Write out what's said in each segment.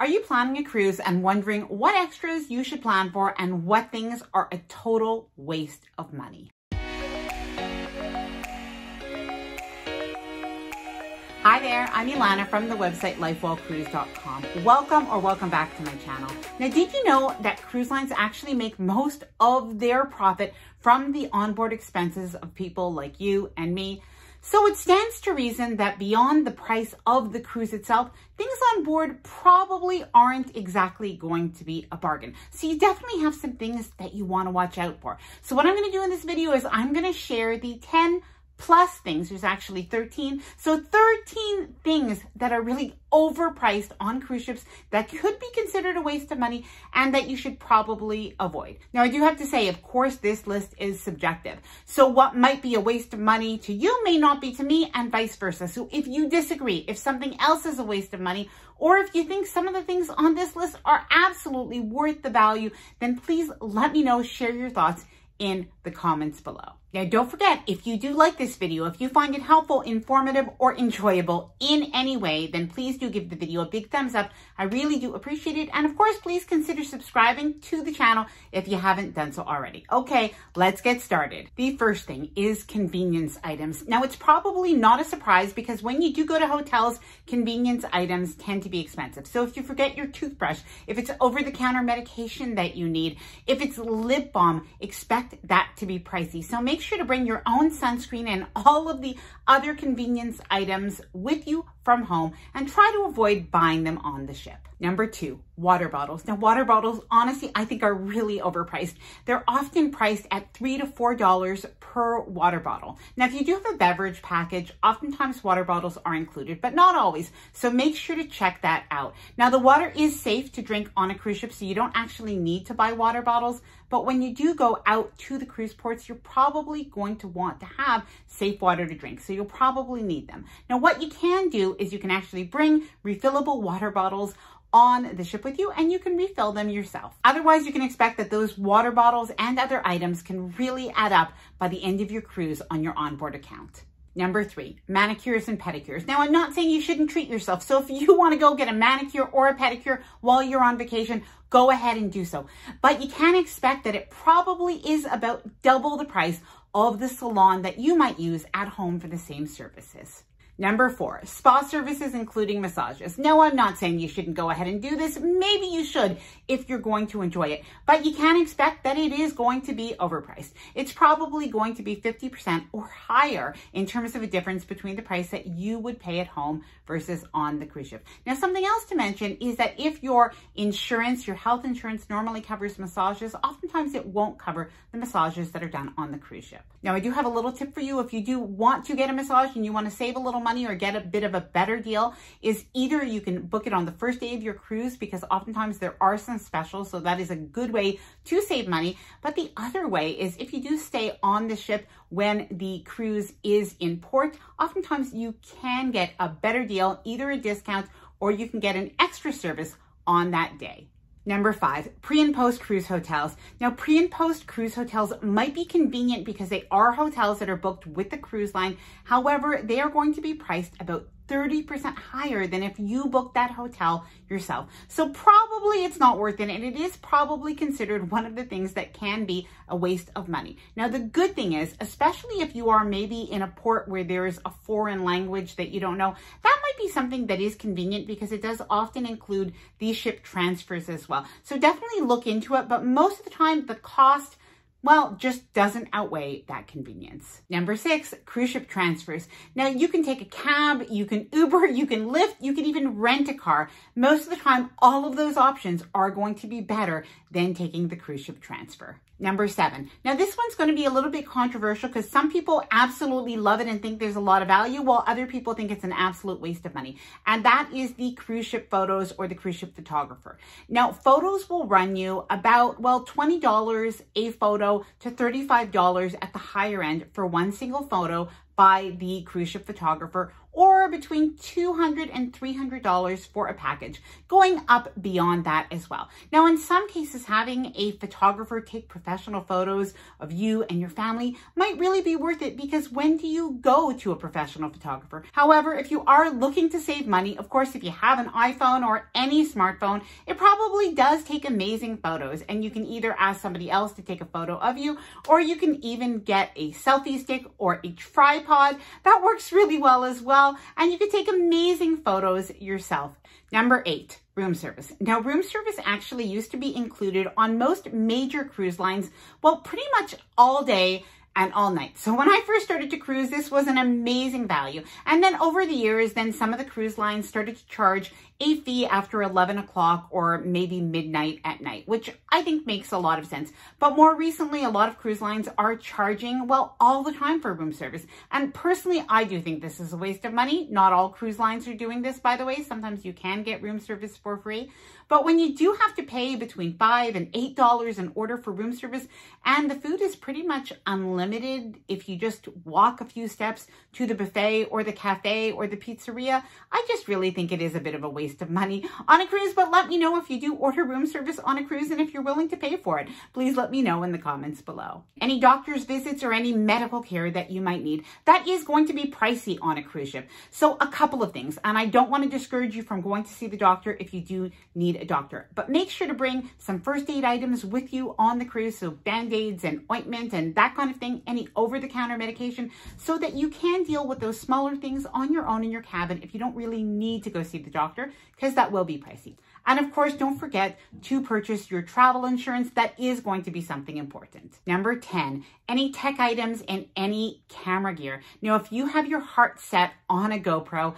Are you planning a cruise and wondering what extras you should plan for and what things are a total waste of money? Hi there, I'm Ilana from the website lifewellcruise.com. Welcome or welcome back to my channel. Now, did you know that cruise lines actually make most of their profit from the onboard expenses of people like you and me? So it stands to reason that beyond the price of the cruise itself, things on board probably aren't exactly going to be a bargain. So you definitely have some things that you want to watch out for. So what I'm going to do in this video is I'm going to share the 10 plus things. There's actually 13. So 13 things that are really overpriced on cruise ships that could be considered a waste of money and that you should probably avoid. Now, I do have to say, of course, this list is subjective. So what might be a waste of money to you may not be to me and vice versa. So if you disagree, if something else is a waste of money, or if you think some of the things on this list are absolutely worth the value, then please let me know, share your thoughts in the comments below. Now don't forget, if you do like this video, if you find it helpful, informative, or enjoyable in any way, then please do give the video a big thumbs up. I really do appreciate it. And of course, please consider subscribing to the channel if you haven't done so already. Okay, let's get started. The first thing is convenience items. Now it's probably not a surprise because when you do go to hotels, convenience items tend to be expensive. So if you forget your toothbrush, if it's over-the-counter medication that you need, if it's lip balm, expect that to be pricey. So make make sure to bring your own sunscreen and all of the other convenience items with you from home and try to avoid buying them on the ship. Number two, water bottles. Now water bottles, honestly, I think are really overpriced. They're often priced at three to $4 per water bottle. Now, if you do have a beverage package, oftentimes water bottles are included, but not always. So make sure to check that out. Now the water is safe to drink on a cruise ship, so you don't actually need to buy water bottles, but when you do go out to the cruise ports, you're probably going to want to have safe water to drink. So you'll probably need them. Now what you can do is you can actually bring refillable water bottles on the ship with you and you can refill them yourself. Otherwise, you can expect that those water bottles and other items can really add up by the end of your cruise on your onboard account. Number three, manicures and pedicures. Now, I'm not saying you shouldn't treat yourself. So if you want to go get a manicure or a pedicure while you're on vacation, go ahead and do so. But you can expect that it probably is about double the price of the salon that you might use at home for the same services. Number four, spa services, including massages. No, I'm not saying you shouldn't go ahead and do this. Maybe you should if you're going to enjoy it, but you can expect that it is going to be overpriced. It's probably going to be 50% or higher in terms of a difference between the price that you would pay at home versus on the cruise ship. Now, something else to mention is that if your insurance, your health insurance normally covers massages, oftentimes it won't cover the massages that are done on the cruise ship. Now, I do have a little tip for you. If you do want to get a massage and you want to save a little money or get a bit of a better deal is either you can book it on the first day of your cruise because oftentimes there are some specials. So that is a good way to save money. But the other way is if you do stay on the ship when the cruise is in port, oftentimes you can get a better deal, either a discount or you can get an extra service on that day. Number five, pre and post cruise hotels. Now, pre and post cruise hotels might be convenient because they are hotels that are booked with the cruise line. However, they are going to be priced about 30% higher than if you booked that hotel yourself. So probably it's not worth it. And it is probably considered one of the things that can be a waste of money. Now, the good thing is, especially if you are maybe in a port where there is a foreign language that you don't know, that might be something that is convenient because it does often include these ship transfers as well. So definitely look into it. But most of the time, the cost well, just doesn't outweigh that convenience. Number six, cruise ship transfers. Now you can take a cab, you can Uber, you can Lyft, you can even rent a car. Most of the time, all of those options are going to be better than taking the cruise ship transfer number seven. Now, this one's going to be a little bit controversial because some people absolutely love it and think there's a lot of value, while other people think it's an absolute waste of money. And that is the cruise ship photos or the cruise ship photographer. Now, photos will run you about, well, $20 a photo to $35 at the higher end for one single photo by the cruise ship photographer or between $200 and $300 for a package, going up beyond that as well. Now, in some cases, having a photographer take professional photos of you and your family might really be worth it because when do you go to a professional photographer? However, if you are looking to save money, of course, if you have an iPhone or any smartphone, it probably does take amazing photos and you can either ask somebody else to take a photo of you or you can even get a selfie stick or a tripod. That works really well as well well, and you can take amazing photos yourself. Number eight, room service. Now, room service actually used to be included on most major cruise lines, well, pretty much all day and all night. So when I first started to cruise, this was an amazing value. And then over the years, then some of the cruise lines started to charge a fee after 11 o'clock or maybe midnight at night, which I think makes a lot of sense. But more recently, a lot of cruise lines are charging, well, all the time for room service. And personally, I do think this is a waste of money. Not all cruise lines are doing this, by the way. Sometimes you can get room service for free. But when you do have to pay between 5 and $8 in order for room service, and the food is pretty much unlimited, limited if you just walk a few steps to the buffet or the cafe or the pizzeria. I just really think it is a bit of a waste of money on a cruise, but let me know if you do order room service on a cruise and if you're willing to pay for it. Please let me know in the comments below. Any doctor's visits or any medical care that you might need, that is going to be pricey on a cruise ship. So a couple of things, and I don't want to discourage you from going to see the doctor if you do need a doctor, but make sure to bring some first aid items with you on the cruise, so band-aids and ointment and that kind of thing taking any over-the-counter medication so that you can deal with those smaller things on your own in your cabin if you don't really need to go see the doctor because that will be pricey. And of course, don't forget to purchase your travel insurance. That is going to be something important. Number 10, any tech items and any camera gear. Now, if you have your heart set on a GoPro,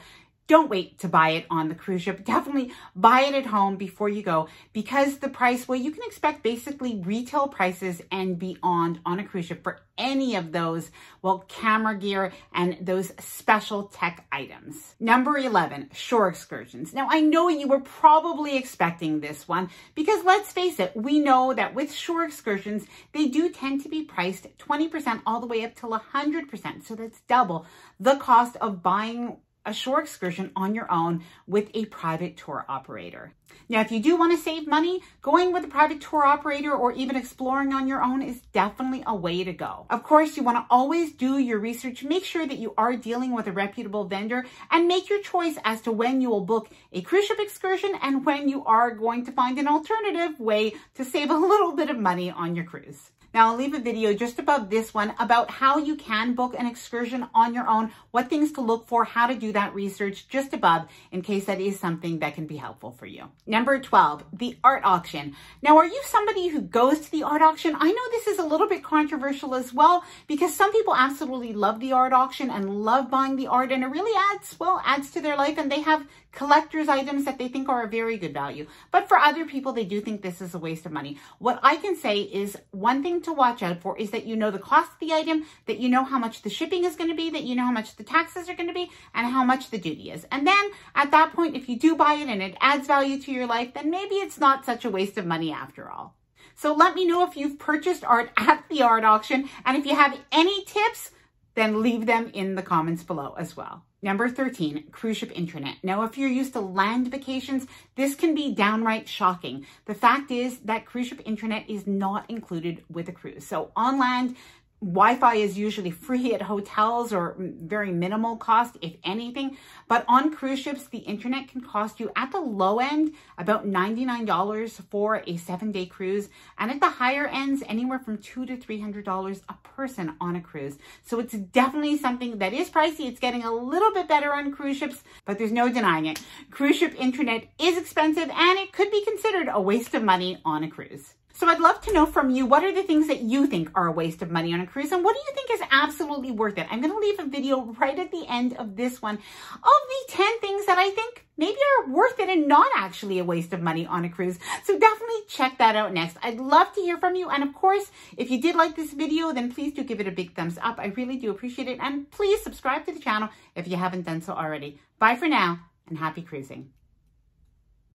don't wait to buy it on the cruise ship. Definitely buy it at home before you go because the price, well, you can expect basically retail prices and beyond on a cruise ship for any of those, well, camera gear and those special tech items. Number 11, shore excursions. Now, I know you were probably expecting this one because let's face it, we know that with shore excursions, they do tend to be priced 20% all the way up till 100%. So that's double the cost of buying a shore excursion on your own with a private tour operator. Now, if you do want to save money, going with a private tour operator or even exploring on your own is definitely a way to go. Of course, you want to always do your research, make sure that you are dealing with a reputable vendor, and make your choice as to when you will book a cruise ship excursion and when you are going to find an alternative way to save a little bit of money on your cruise. Now I'll leave a video just about this one, about how you can book an excursion on your own, what things to look for, how to do that research just above in case that is something that can be helpful for you. Number 12, the art auction. Now, are you somebody who goes to the art auction? I know this is a little bit controversial as well because some people absolutely love the art auction and love buying the art and it really adds, well, adds to their life and they have collector's items that they think are a very good value. But for other people, they do think this is a waste of money. What I can say is one thing thing to watch out for is that you know the cost of the item, that you know how much the shipping is going to be, that you know how much the taxes are going to be, and how much the duty is. And then at that point, if you do buy it and it adds value to your life, then maybe it's not such a waste of money after all. So let me know if you've purchased art at the art auction and if you have any tips then leave them in the comments below as well. Number 13, cruise ship internet. Now, if you're used to land vacations, this can be downright shocking. The fact is that cruise ship internet is not included with a cruise. So on land, Wi-Fi is usually free at hotels or very minimal cost, if anything. But on cruise ships, the internet can cost you at the low end about $99 for a seven-day cruise. And at the higher ends, anywhere from two to $300 a person on a cruise. So it's definitely something that is pricey. It's getting a little bit better on cruise ships, but there's no denying it. Cruise ship internet is expensive and it could be considered a waste of money on a cruise. So I'd love to know from you, what are the things that you think are a waste of money on a cruise and what do you think is absolutely worth it? I'm going to leave a video right at the end of this one of the 10 things that I think maybe are worth it and not actually a waste of money on a cruise. So definitely check that out next. I'd love to hear from you. And of course, if you did like this video, then please do give it a big thumbs up. I really do appreciate it. And please subscribe to the channel if you haven't done so already. Bye for now and happy cruising.